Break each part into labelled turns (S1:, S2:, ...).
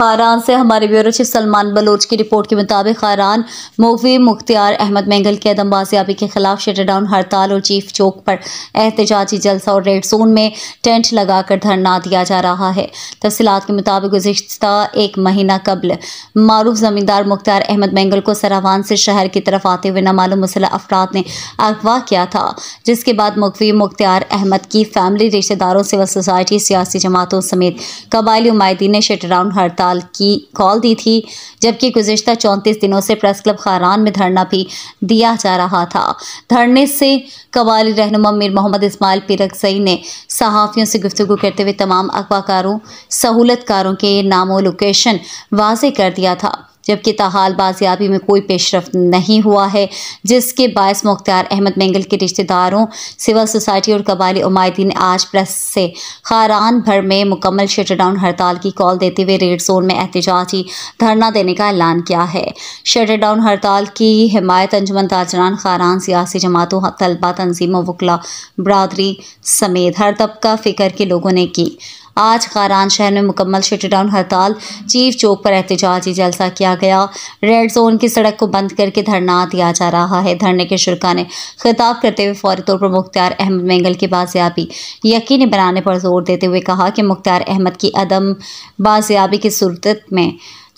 S1: खारान से हमारे bureau chief Salman Baloch की रिपोर्ट के मुताबिक खारान मूवी मुख्तियार अहमद मैंगल के अदम बाजियाबी के खिलाफ शटर डाउन हड़ताल और चीफ चौक पर एहतजाजी जलसा और रेड जोन में टेंट लगाकर धरना दिया जा रहा है तफसीत के मुताबिक गुजशत एक महीना कबल मरूफ जमींदार मुख्तार अहमद मैंगल को सरावान से शहर की तरफ आते हुए नमालूम मुसला अफराद ने अगवा किया था जिसके बाद मुखवी मुख्तियार अहमद की फैमिली रिश्तेदारों सिविल सोसाइटी सियासी जमातों समेत कबायली उमायदी ने शटर डाउन हड़ताल हड़ताल की कॉल दी थी जबकि गुजशत चौंतीस दिनों से प्रेस क्लब खारान में धरना भी दिया जा रहा था धरने से कवाली रहनुमा मीर मोहम्मद इसमाइल पिरकसई ने सहाफ़ियों से गुफ्तु करते हुए तमाम अगवाकारों सहूलतकारों के नामो लोकेशन वाजे कर दिया था जबकि तहाल बाजियाबी में कोई पेशरफ नहीं हुआ है जिसके बायस मुख्तार अहमद मेंगल के रिश्तेदारों सिविल सोसाइटी और कबाली उमायदी ने आज प्रेस से खारान भर में मुकम्मल शटरडाउन हड़ताल की कॉल देते हुए रेड जोन में एहतजाजी धरना देने का ऐलान किया है शटरडाउन हड़ताल की हमायत अंजुमन ताजरान खारान सियासी जमातों तलबा तनजीमों वकला बरदरी समेत हर तबका फ़िक्र के लोगों ने की आज खारान शहर में मुकम्मल शट डाउन हड़ताल चीफ चौक पर एहतजाजी जलसा किया गया रेड जोन की सड़क को बंद करके धरना दिया जा रहा है धरने के शुरा ने खिताब करते हुए फौरी तौर पर मुख्तार अहमद मेंगल की बाजियाबी यकीनी बनाने पर जोर देते हुए कहा कि मुख्तार अहमद की अदम बाजियाबी की सूरत में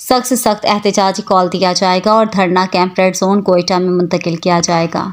S1: सख्त से सख्त एहतजाजी कॉल दिया जाएगा और धरना कैंप रेड जोन कोयटा में मुंतकिल किया जाएगा